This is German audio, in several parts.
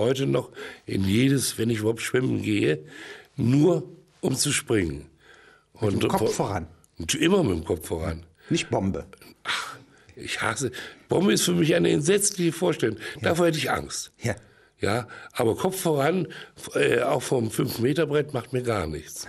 heute noch in jedes, wenn ich überhaupt schwimmen gehe, nur um zu springen. Und mit dem äh, Kopf voran. Immer mit dem Kopf voran. Nicht Bombe. Ach, ich hasse. Bombe ist für mich eine entsetzliche Vorstellung. Ja. Davor hätte ich Angst. Ja. Ja, aber Kopf voran, äh, auch vom 5-Meter-Brett, macht mir gar nichts.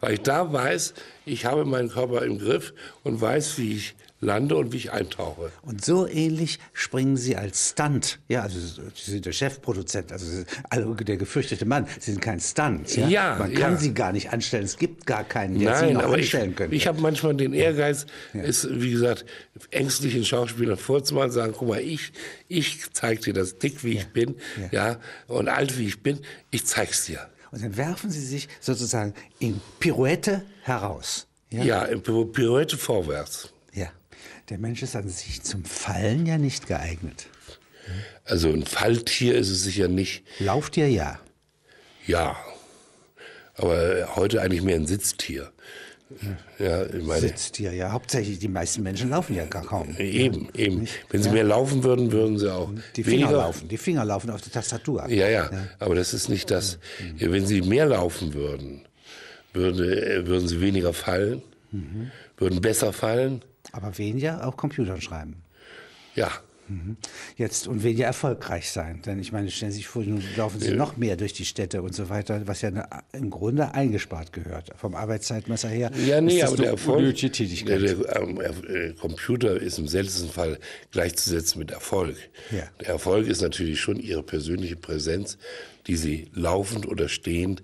Weil ich da weiß, ich habe meinen Körper im Griff und weiß, wie ich lande und wie ich eintauche. Und so ähnlich springen Sie als Stunt, ja, also Sie sind der Chefproduzent, also, also der gefürchtete Mann, Sie sind kein Stunt. Ja, ja man kann ja. Sie gar nicht anstellen, es gibt gar keinen, der Nein, Sie noch anstellen könnte. Ich habe manchmal den Ehrgeiz, ja. es, wie gesagt, ängstlichen Schauspielern vorzumachen, sagen, guck mal, ich, ich zeig dir das, dick wie ich bin, ja, und alt wie ich bin, ich zeige es dir. Und dann werfen Sie sich sozusagen in Pirouette heraus. Ja, in Pirouette vorwärts. Der Mensch ist an sich zum Fallen ja nicht geeignet. Also ein Falltier ist es sicher nicht. Lauftier ja. Ja. Aber heute eigentlich mehr ein Sitztier. Ja, ich meine, Sitztier, ja. Hauptsächlich die meisten Menschen laufen ja gar kaum. Eben, ja, eben. Nicht? Wenn sie ja. mehr laufen würden, würden sie auch. Die Finger weniger. laufen, die Finger laufen auf der Tastatur. Ja, ja, ja. aber das ist nicht das. Mhm. Wenn sie mehr laufen würden, würde, würden sie weniger fallen, mhm. würden besser fallen aber weniger auch Computern schreiben. Ja. Mhm. Jetzt und weniger erfolgreich sein. Denn ich meine, stellen Sie sich vor, nun laufen Sie ja. noch mehr durch die Städte und so weiter, was ja im Grunde eingespart gehört. Vom Arbeitszeitmesser her. Ja, nee, aber der Erfolg. Der, der, ähm, äh, Computer ist im seltensten Fall gleichzusetzen mit Erfolg. Ja. Der Erfolg ist natürlich schon Ihre persönliche Präsenz, die Sie laufend oder stehend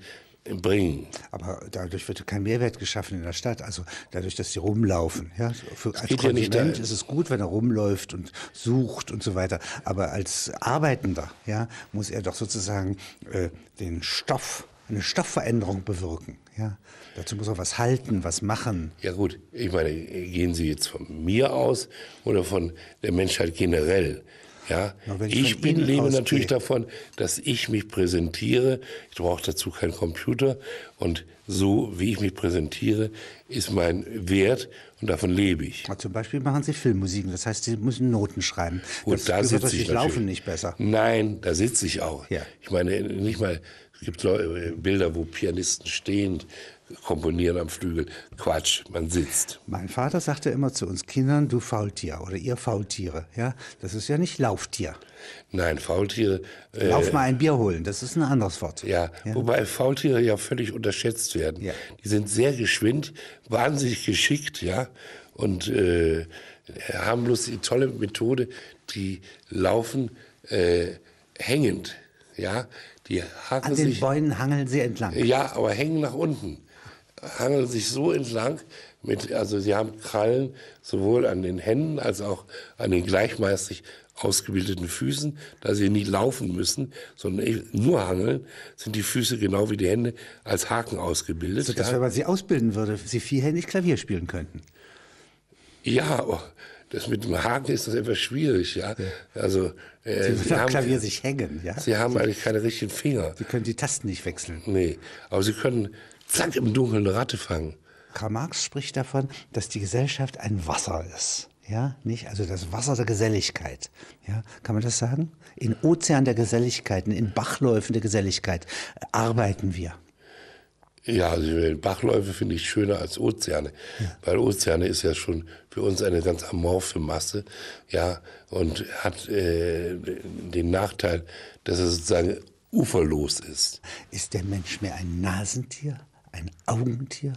bringen. Aber dadurch wird kein Mehrwert geschaffen in der Stadt. Also dadurch, dass sie rumlaufen. Ja, für, als Konsument ja ist es gut, wenn er rumläuft und sucht und so weiter. Aber als Arbeitender ja, muss er doch sozusagen äh, den Stoff, eine Stoffveränderung bewirken. Ja. Dazu muss er was halten, was machen. Ja gut, ich meine, gehen Sie jetzt von mir aus oder von der Menschheit generell? Ja, ich, ich bin, lebe ausgehe. natürlich davon, dass ich mich präsentiere. Ich brauche dazu keinen Computer. Und so, wie ich mich präsentiere, ist mein Wert und davon lebe ich. Ja, zum Beispiel machen Sie Filmmusiken, das heißt, Sie müssen Noten schreiben. Und das da sitze ich natürlich. Laufen nicht besser. Nein, da sitze ich auch. Ja. Ich meine, nicht mal es gibt äh, Bilder, wo Pianisten stehend komponieren am Flügel. Quatsch, man sitzt. Mein Vater sagte immer zu uns Kindern, du Faultier oder ihr Faultiere. Ja, das ist ja nicht Lauftier. Nein, Faultiere. Äh, Lauf mal ein Bier holen, das ist ein anderes Wort. Ja, ja. wobei Faultiere ja völlig unterschätzt werden. Ja. Die sind sehr geschwind, wahnsinnig geschickt, ja, und äh, haben bloß die tolle Methode, die laufen äh, hängend. Ja, die hangen An den sich, Bäumen hangeln sie entlang. Ja, aber hängen nach unten. Hangeln sich so entlang, mit, also sie haben Krallen sowohl an den Händen als auch an den gleichmäßig ausgebildeten Füßen, da sie nicht laufen müssen, sondern nur hangeln, sind die Füße genau wie die Hände als Haken ausgebildet. So, dass ja. wenn man sie ausbilden würde, sie vierhändig Klavier spielen könnten. Ja, aber das mit dem Haken ist das etwas schwierig, ja. Also äh, Sie, Sie haben, Klavier sich hängen, ja. Sie haben eigentlich keine richtigen Finger. Sie können die Tasten nicht wechseln. Nee, aber Sie können zack im Dunkeln eine Ratte fangen. Karl Marx spricht davon, dass die Gesellschaft ein Wasser ist. Ja, nicht? Also das Wasser der Geselligkeit. Ja, kann man das sagen? In Ozean der Geselligkeiten, in Bachläufen der Geselligkeit äh, arbeiten wir. Ja, also Bachläufe finde ich schöner als Ozeane, ja. weil Ozeane ist ja schon für uns eine ganz amorphe Masse, ja, und hat äh, den Nachteil, dass er sozusagen uferlos ist. Ist der Mensch mehr ein Nasentier, ein Augentier?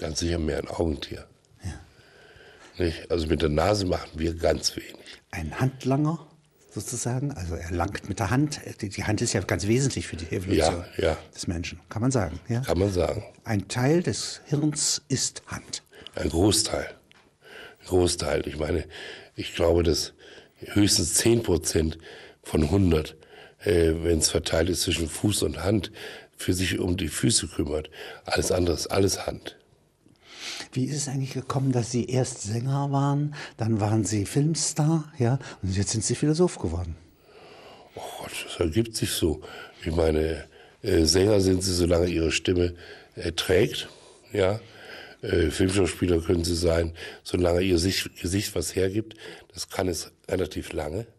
Ganz sicher mehr ein Augentier. Ja. Nicht? Also mit der Nase machen wir ganz wenig. Ein Handlanger? sozusagen. Also er langt mit der Hand. Die, Hand ist ja ganz wesentlich für die Evolution ja, ja. des Menschen, kann man sagen. Ja? Kann man sagen. Ein Teil des Hirns ist Hand. Ein Großteil. Ein Großteil. Ich meine, ich glaube, dass höchstens 10 Prozent von 100, äh, wenn es verteilt ist zwischen Fuß und Hand, für sich um die Füße kümmert. Alles andere ist alles Hand. Wie ist es eigentlich gekommen, dass Sie erst Sänger waren, dann waren Sie Filmstar, ja, und jetzt sind Sie Philosoph geworden? Oh Gott, das ergibt sich so. Ich meine, äh, Sänger sind Sie, solange Ihre Stimme äh, trägt, ja. Äh, Filmschauspieler können Sie sein, solange Ihr Gesicht was hergibt. Das kann es relativ lange.